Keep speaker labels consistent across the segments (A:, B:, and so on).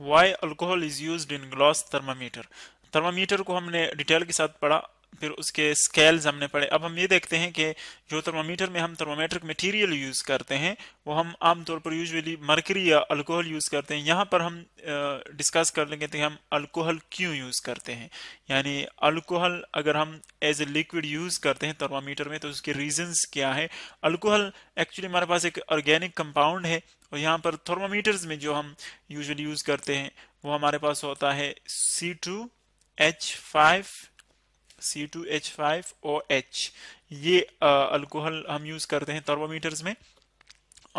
A: Y alcohol is use in glass thermometer thermometer को हमने detail के साथ पढ़ा फिर उसके स्केल्स हमने पढ़े अब हम ये देखते हैं कि जो थर्मामीटर में हम थर्मामेट्रिक मटेरियल यूज़ करते हैं वो हम आमतौर पर यूजुअली मरकरी या अल्कोहल यूज़ करते हैं यहाँ पर हम डिस्कस कर लेंगे तो हम अल्कोहल क्यों यूज़ करते हैं यानी अल्कोहल अगर हम एज ए लिक्विड यूज़ करते हैं थर्मामीटर में तो उसके रीजंस क्या है अल्कोहल एक्चुअली हमारे पास एक ऑर्गेनिक कंपाउंड है और यहाँ पर थर्मामीटर्स में जो हम यूजली यूज़ करते हैं वो हमारे पास होता है सी टू एच फाइव C2H5OH ये अल्कोहल हम यूज करते हैं थर्मामीटर्स में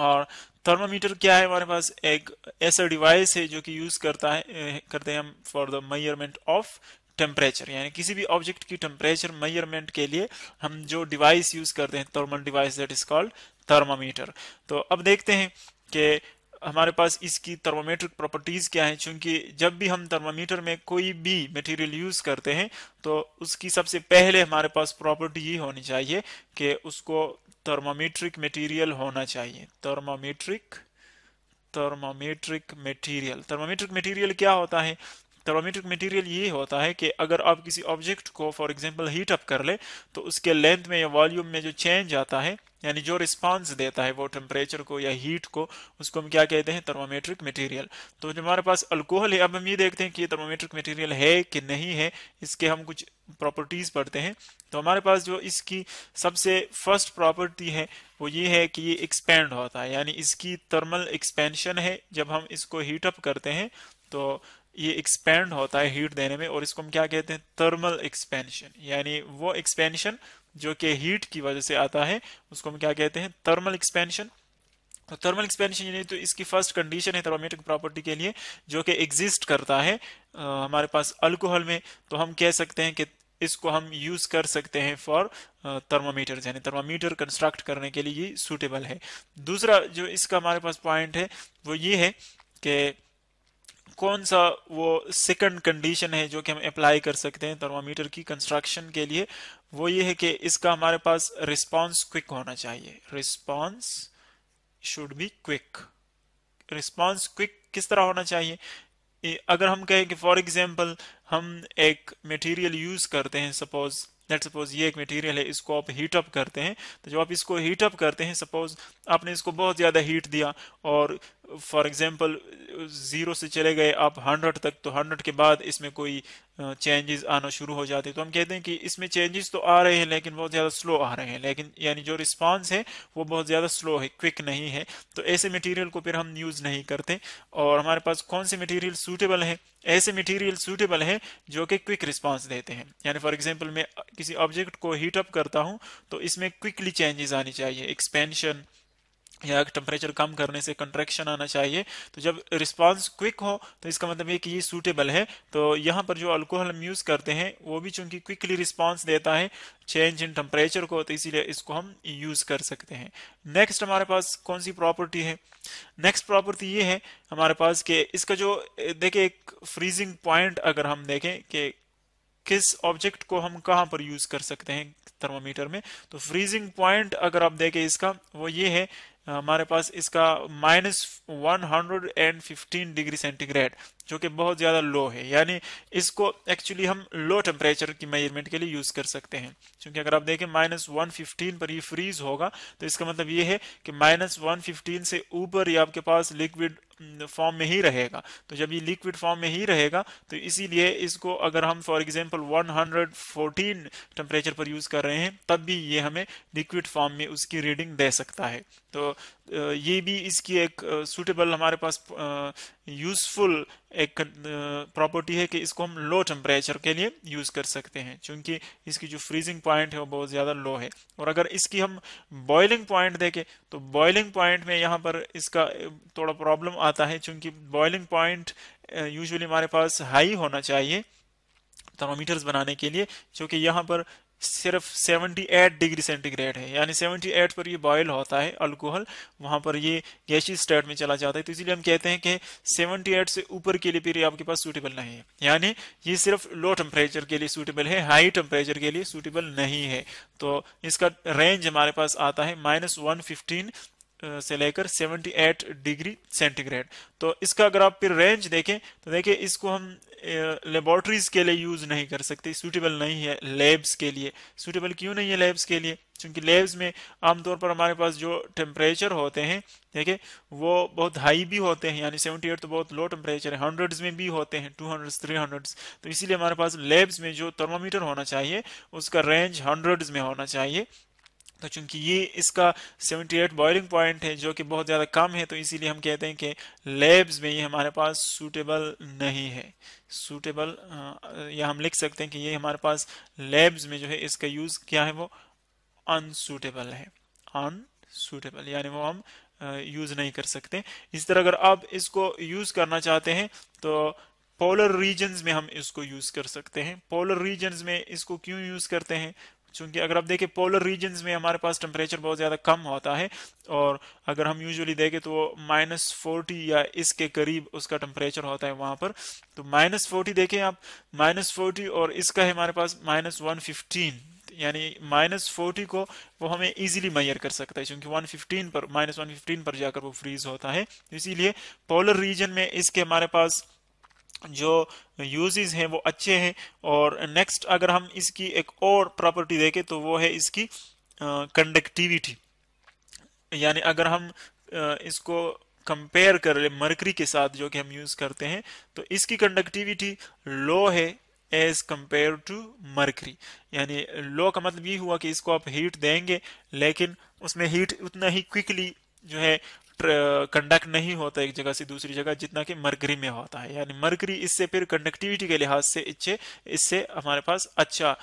A: और थर्मामीटर क्या है हमारे पास एक ऐसा डिवाइस है जो कि यूज करता है करते हैं हम for the measurement of temperature यानी किसी भी ऑब्जेक्ट की टेम्परेचर मेजरमेंट के लिए हम जो डिवाइस यूज करते हैं thermal device that is called thermometer तो अब देखते हैं कि हमारे पास इसकी थर्मोमेट्रिक प्रॉपर्टीज़ क्या है चूंकि जब भी हम थर्मामीटर में कोई भी मटेरियल यूज़ करते हैं तो उसकी सबसे पहले हमारे पास प्रॉपर्टी ये होनी चाहिए कि उसको थर्मामीट्रिक मटेरियल होना चाहिए थर्मामीट्रिक थर्मामीट्रिक मटेरियल थर्मामीट्रिक मटेरियल क्या होता है थर्मामीट्रिक मटेरियल ये होता है कि अगर आप किसी ऑब्जेक्ट को फॉर एग्जाम्पल हीट अप कर ले तो उसके लेंथ में या वॉल्यूम में जो चेंज आता है यानी जो रिस्पांस देता है वो टेम्परेचर को या हीट को उसको हम क्या कहते हैं थर्मोमेट्रिक मटेरियल तो जो हमारे पास अल्कोहल है अब हम ये देखते हैं कि ये थर्मामेट्रिक मटेरियल है कि नहीं है इसके हम कुछ प्रॉपर्टीज़ पढ़ते हैं तो हमारे पास जो इसकी सबसे फर्स्ट प्रॉपर्टी है वो ये है कि ये एक्सपेंड होता है यानी इसकी थर्मल एक्सपेंशन है जब हम इसको हीट अप करते हैं तो ये एक्सपेंड होता है हीट देने में और इसको हम क्या कहते हैं थर्मल एक्सपेंशन यानी वो एक्सपेंशन जो कि हीट की वजह से आता है उसको हम क्या कहते हैं थर्मल एक्सपेंशन तो थर्मल एक्सपेंशन यानी तो इसकी फर्स्ट कंडीशन है थर्मामेटिक प्रॉपर्टी के लिए जो कि एग्जिस्ट करता है आ, हमारे पास अल्कोहल में तो हम कह सकते हैं कि इसको हम यूज कर सकते हैं फॉर थर्मामीटर यानी थर्मामीटर कंस्ट्रक्ट करने के लिए ये सूटेबल है दूसरा जो इसका हमारे पास पॉइंट है वो ये है कि कौन सा वो सेकंड कंडीशन है जो कि हम अप्लाई कर सकते हैं थर्मामीटर की कंस्ट्रक्शन के लिए वो ये है कि इसका हमारे पास रिस्पॉन्स क्विक होना चाहिए response should be quick response quick किस तरह होना चाहिए अगर हम कहें कि फॉर एग्जाम्पल हम एक मटेरियल यूज करते हैं सपोज लेट सपोज ये एक मटेरियल है इसको आप हीट अप करते हैं तो जब आप इसको हीट अप करते हैं सपोज आपने इसको बहुत ज़्यादा हीट दिया और फॉर एग्जाम्पल ज़ीरो से चले गए आप हंड्रेड तक तो हंड्रेड के बाद इसमें कोई चेंजेस आना शुरू हो जाते हैं तो हम कहते हैं कि इसमें चेंजेस तो आ रहे हैं लेकिन बहुत ज़्यादा स्लो आ रहे हैं लेकिन यानी जो रिस्पांस है वो बहुत ज़्यादा स्लो है क्विक नहीं है तो ऐसे मटेरियल को फिर हम यूज़ नहीं करते और हमारे पास कौन से मटेरियल सूटेबल हैं ऐसे मटेरियल सूटेबल हैं जो कि क्विक रिस्पॉन्स देते हैं यानी फॉर एग्जाम्पल मैं किसी ऑब्जेक्ट को हीटअप करता हूँ तो इसमें क्विकली चेंजेस आनी चाहिए एक्सपेंशन या टेम्परेचर कम करने से कंट्रैक्शन आना चाहिए तो जब रिस्पांस क्विक हो तो इसका मतलब ये कि ये सूटेबल है तो यहाँ पर जो अल्कोहल हम यूज़ करते हैं वो भी चूंकि क्विकली रिस्पांस देता है चेंज इन टेम्परेचर को तो इसीलिए इसको हम यूज़ कर सकते हैं नेक्स्ट हमारे पास कौन सी प्रॉपर्टी है नेक्स्ट प्रॉपर्टी ये है हमारे पास कि इसका जो देखे एक फ्रीजिंग पॉइंट अगर हम देखें कि किस ऑब्जेक्ट को हम कहाँ पर यूज़ कर सकते हैं थर्मामीटर में तो फ्रीजिंग पॉइंट अगर आप देखें इसका वो ये है हमारे पास इसका minus one hundred and fifteen degree centigrade जो कि बहुत ज़्यादा लो है यानी इसको एक्चुअली हम लो टेम्परेचर की मेजरमेंट के लिए यूज़ कर सकते हैं क्योंकि अगर आप देखें माइनस वन फिफ्टीन पर ये फ्रीज होगा तो इसका मतलब ये है कि माइनस वन फिफ्टीन से ऊपर ये आपके पास लिक्विड फॉर्म में ही रहेगा तो जब ये लिक्विड फॉर्म में ही रहेगा तो इसीलिए इसको अगर हम फॉर हंड्रेड फोर्टीन टेम्परेचर पर यूज़ कर रहे हैं तब भी ये हमें लिक्विड फॉर्म में उसकी रीडिंग दे सकता है तो ये भी इसकी एक सूटेबल हमारे पास यूजफुल एक प्रॉपर्टी है कि इसको हम लो टेम्परेचर के लिए यूज़ कर सकते हैं क्योंकि इसकी जो फ्रीजिंग पॉइंट है वो बहुत ज़्यादा लो है और अगर इसकी हम बॉइलिंग पॉइंट देखें तो बॉइलिंग पॉइंट में यहाँ पर इसका थोड़ा प्रॉब्लम आता है क्योंकि बॉइलिंग पॉइंट यूजली हमारे पास हाई होना चाहिए थर्मोमीटर्स बनाने के लिए क्योंकि यहाँ पर सिर्फ 78 डिग्री सेंटीग्रेड है यानी 78 पर ये बॉयल होता है अल्कोहल वहां पर ये गैशी स्टेट में चला जाता है तो इसीलिए हम कहते हैं कि 78 से ऊपर के लिए फिर आपके पास सूटेबल नहीं है यानी ये सिर्फ लो टेम्परेचर के लिए सूटेबल है हाई टेम्परेचर के लिए सूटेबल नहीं है तो इसका रेंज हमारे पास आता है माइनस वन फिफ्टीन से लेकर 78 डिग्री सेंटीग्रेड तो इसका अगर आप फिर रेंज देखें तो देखिए इसको हम लेबॉर्ट्रीज के लिए यूज नहीं कर सकते सूटेबल नहीं है लेब्स के लिए सूटेबल क्यों नहीं है लेब्स के लिए क्योंकि लेब्स में आमतौर पर हमारे पास जो टेम्परेचर होते हैं देखिए वो बहुत हाई भी होते हैं यानी 78 तो बहुत लो टेम्परेचर है हंड्रेड्स में भी होते हैं 200s 300s तो इसीलिए हमारे पास लेब्स में जो थर्मोमीटर होना चाहिए उसका रेंज हंड्रेड्स में होना चाहिए तो चूंकि ये इसका 78 बॉइलिंग पॉइंट है जो कि बहुत ज़्यादा कम है तो इसीलिए हम कहते हैं कि लैब्स में ये हमारे पास सूटेबल नहीं है सूटेबल या हम लिख सकते हैं कि ये हमारे पास लैब्स में जो है इसका यूज़ क्या है वो अनसूटेबल है अनसूटेबल यानी वो हम यूज़ नहीं कर सकते इस तरह अगर आप इसको यूज़ करना चाहते हैं तो पोलर रीजन्स में हम इसको यूज़ कर सकते हैं पोलर रीजन्स में इसको क्यों यूज़ करते हैं क्योंकि अगर आप देखें पोलर रीजन में हमारे पास टेम्परेचर बहुत ज़्यादा कम होता है और अगर हम यूजुअली देखें तो माइनस फोर्टी या इसके करीब उसका टेम्परेचर होता है वहां पर तो माइनस फोर्टी देखें आप माइनस फोर्टी और इसका है हमारे पास माइनस वन फिफ्टीन यानी माइनस फोर्टी को वो हमें इजीली मैयर कर सकता है क्योंकि फिफ्टीन पर माइनस वन फिफ्टीन पर जाकर वो फ्रीज होता है इसीलिए पोलर रीजन में इसके हमारे पास जो यूजेस हैं वो अच्छे हैं और नेक्स्ट अगर हम इसकी एक और प्रॉपर्टी देखें तो वो है इसकी कंडक्टिविटी यानी अगर हम इसको कंपेयर कर ले मरकरी के साथ जो कि हम यूज करते हैं तो इसकी कंडक्टिविटी लो है एज कंपेयर टू मरकरी यानी लो का मतलब ये हुआ कि इसको आप हीट देंगे लेकिन उसमें हीट उतना ही क्विकली जो है कंडक्ट नहीं होता एक जगह से दूसरी जगह जितना कि मरकरी में होता है यानी मरकरी इससे फिर कंडक्टिविटी के लिहाज से इससे इससे हमारे पास अच्छा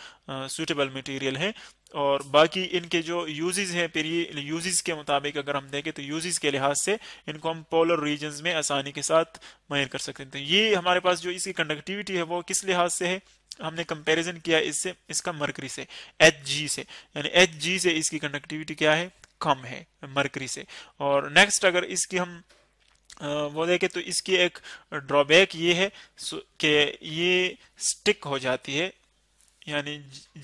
A: सूटेबल मटेरियल है और बाकी इनके जो यूजेस हैं फिर ये यूजेस के मुताबिक अगर हम देखें तो यूजेस के लिहाज से इनको हम पोलर रीजन में आसानी के साथ मैर कर सकते हैं तो ये हमारे पास जो इसकी कंडक्टिविटी है वो किस लिहाज से है हमने कंपैरिजन किया इससे इसका मरकरी से एच जी से यानी एच जी से इसकी कंडक्टिविटी क्या है कम है मरकरी से और नेक्स्ट अगर इसकी हम वो देखें तो इसकी एक ड्रॉबैक ये है कि ये स्टिक हो जाती है यानी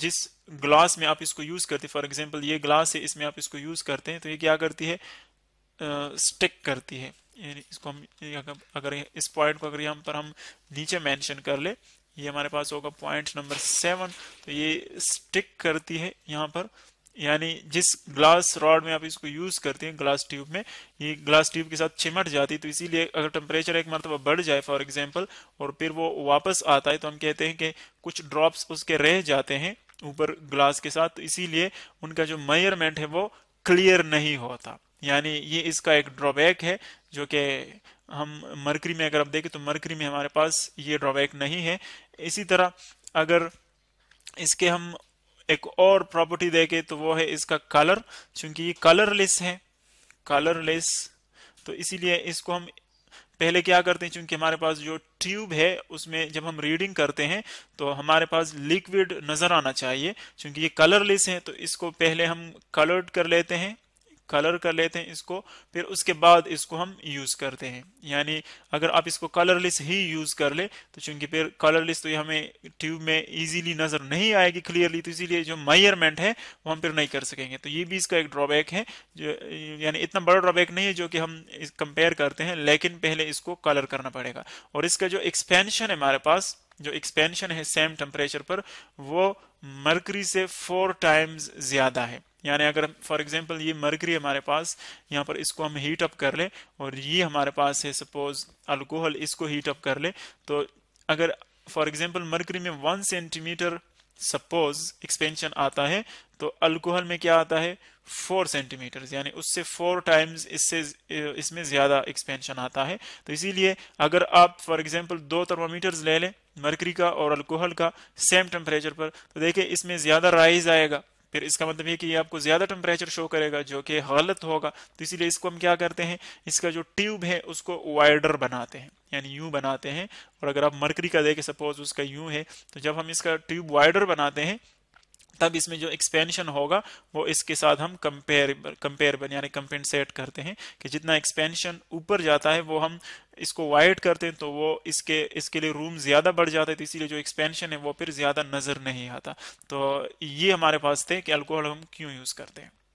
A: जिस ग्लास में आप इसको यूज करते फॉर एग्जांपल ये ग्लास है इसमें आप इसको यूज करते हैं तो ये क्या करती है स्टिक करती है यानी इसको हम अगर इस पॉइंट को अगर यहाँ पर हम नीचे मेंशन कर ले ये हमारे पास होगा पॉइंट नंबर सेवन तो ये स्टिक करती है यहाँ पर यानी जिस ग्लास रॉड में आप इसको यूज करते हैं ग्लास ट्यूब में ये ग्लास ट्यूब के साथ चिमट जाती है तो इसीलिए अगर टेम्परेचर एक मरतबा बढ़ जाए फॉर एग्जाम्पल और फिर वो वापस आता है तो हम कहते हैं कि कुछ ड्रॉप्स उसके रह जाते हैं ऊपर ग्लास के साथ तो इसीलिए उनका जो मेयरमेंट है वो क्लियर नहीं होता यानी ये इसका एक ड्रॉबैक है जो कि हम मरकरी में अगर आप देखें तो मरकरी में हमारे पास ये ड्रॉबैक नहीं है इसी तरह अगर इसके हम एक और प्रॉपर्टी देखे तो वो है इसका कलर क्योंकि ये कलरलेस है कलरलेस तो इसीलिए इसको हम पहले क्या करते हैं क्योंकि हमारे पास जो ट्यूब है उसमें जब हम रीडिंग करते हैं तो हमारे पास लिक्विड नज़र आना चाहिए क्योंकि ये कलरलेस है तो इसको पहले हम कलर्ड कर लेते हैं कलर कर लेते हैं इसको फिर उसके बाद इसको हम यूज करते हैं यानी अगर आप इसको कलरलेस ही यूज कर ले तो चूंकि फिर कलरलेस तो हमें ट्यूब में इजीली नजर नहीं आएगी क्लियरली तो इसीलिए जो मायरमेंट है वो हम फिर नहीं कर सकेंगे तो ये भी इसका एक ड्रॉबैक है जो यानी इतना बड़ा ड्रॉबैक नहीं है जो कि हम कंपेयर करते हैं लेकिन पहले इसको कलर करना पड़ेगा और इसका जो एक्सपेंशन है हमारे पास जो एक्सपेंशन है सेम टेम्परेचर पर वो मरकरी से फोर टाइम्स ज्यादा है यानी अगर फॉर एग्जाम्पल ये मरकरी हमारे पास यहाँ पर इसको हम हीट अप कर ले और ये हमारे पास है सपोज अल्कोहल इसको हीट अप कर ले तो अगर फॉर एग्जाम्पल मरकरी में वन सेंटीमीटर सपोज एक्सपेंशन आता है तो अल्कोहल में क्या आता है फोर सेंटीमीटर यानी उससे फोर टाइम्स इससे इसमें ज़्यादा एक्सपेंशन आता है तो इसीलिए अगर आप फॉर एग्जांपल दो थर्मामीटर्स ले लें मरकरी का और अल्कोहल का सेम टेम्परेचर पर तो देखिए इसमें ज़्यादा राइज आएगा फिर इसका मतलब है कि ये आपको ज़्यादा टेम्परेचर शो करेगा जो कि गलत होगा तो इसीलिए इसको हम क्या करते हैं इसका जो ट्यूब है उसको वाइडर बनाते हैं यानी यू बनाते हैं और अगर आप मरकरी का देखें सपोज उसका यू है तो जब हम इसका ट्यूब वाइडर बनाते हैं तब इसमें जो एक्सपेंशन होगा वो इसके साथ हम कंपेयर कंपेयरबल यानी कंपेंसेट करते हैं कि जितना एक्सपेंशन ऊपर जाता है वो हम इसको वाइड करते हैं तो वो इसके इसके लिए रूम ज़्यादा बढ़ जाता है तो इसीलिए जो एक्सपेंशन है वो फिर ज़्यादा नज़र नहीं आता तो ये हमारे पास थे कि अल्कोहल हम क्यों यूज़ करते हैं